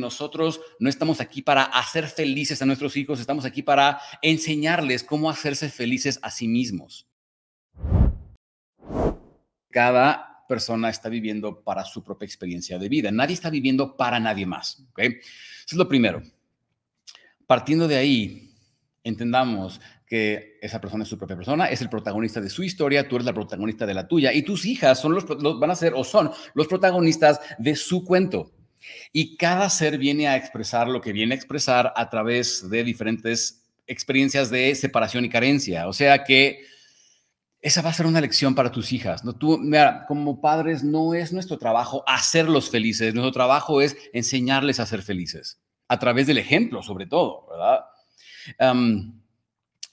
nosotros no estamos aquí para hacer felices a nuestros hijos, estamos aquí para enseñarles cómo hacerse felices a sí mismos. Cada persona está viviendo para su propia experiencia de vida. Nadie está viviendo para nadie más. Eso es lo primero. Partiendo de ahí, entendamos que esa persona es su propia persona, es el protagonista de su historia, tú eres la protagonista de la tuya y tus hijas son van a ser o son los protagonistas de su cuento. Y cada ser viene a expresar lo que viene a expresar a través de diferentes experiencias de separación y carencia. O sea que esa va a ser una lección para tus hijas. ¿no? Tú, como padres no es nuestro trabajo hacerlos felices, nuestro trabajo es enseñarles a ser felices, a través del ejemplo sobre todo, ¿verdad?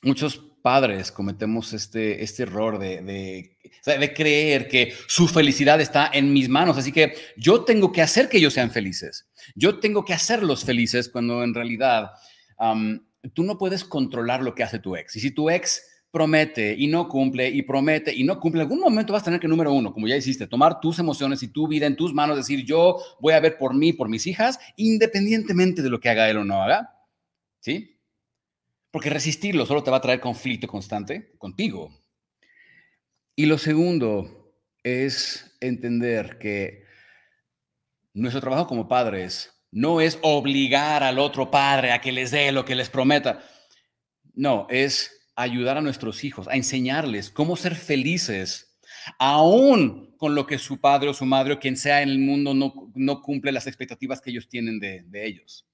muchos padres cometemos este, este error de, de, de, creer que su felicidad está en mis manos. Así que yo tengo que hacer que ellos sean felices. Yo tengo que hacerlos felices cuando en realidad tú no puedes controlar lo que hace tu ex. Y si tu ex promete y no cumple y promete y no cumple, en algún momento vas a tener que, número uno, como ya hiciste, tomar tus emociones y tu vida en tus manos, decir yo voy a ver por mí, por mis hijas, independientemente de lo que haga él o no haga. ¿Sí? Porque resistirlo solo te va a traer conflicto constante contigo. Y lo segundo es entender que nuestro trabajo como padres no es obligar al otro padre a que les dé lo que les prometa. No, es ayudar a nuestros hijos, a enseñarles cómo ser felices, aún con lo que su padre o su madre o quien sea en el mundo no, cumple las expectativas que ellos tienen de ellos.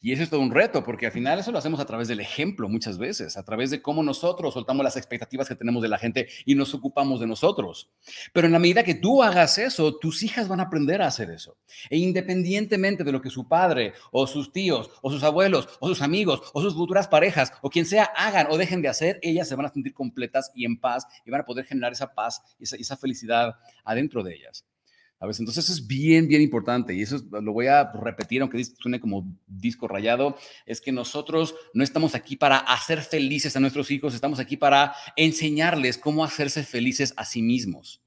Y eso es todo un reto, porque al final eso lo hacemos a través del ejemplo muchas veces, a través de cómo nosotros soltamos las expectativas que tenemos de la gente y nos ocupamos de nosotros. Pero en la medida que tú hagas eso, tus hijas van a aprender a hacer eso. E independientemente de lo que su padre o sus tíos o sus abuelos o sus amigos o sus futuras parejas o quien sea hagan o dejen de hacer, ellas se van a sentir completas y en paz y van a poder generar esa paz y esa felicidad adentro de ellas. A entonces eso es bien, bien importante y eso lo voy a repetir, aunque suene como disco rayado, es que nosotros no estamos aquí para hacer felices a nuestros hijos, estamos aquí para enseñarles cómo hacerse felices a sí mismos.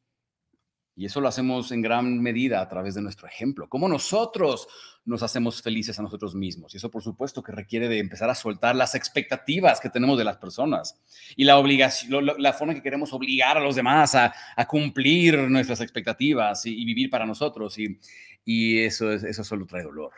Y eso lo hacemos en gran medida a través de nuestro ejemplo. Cómo nosotros nos hacemos felices a nosotros mismos. Y eso, por supuesto, que requiere de empezar a soltar las expectativas que tenemos de las personas y la obligación, la forma en que queremos obligar a los demás a, cumplir nuestras expectativas y, vivir para nosotros. Y, eso, eso solo trae dolor.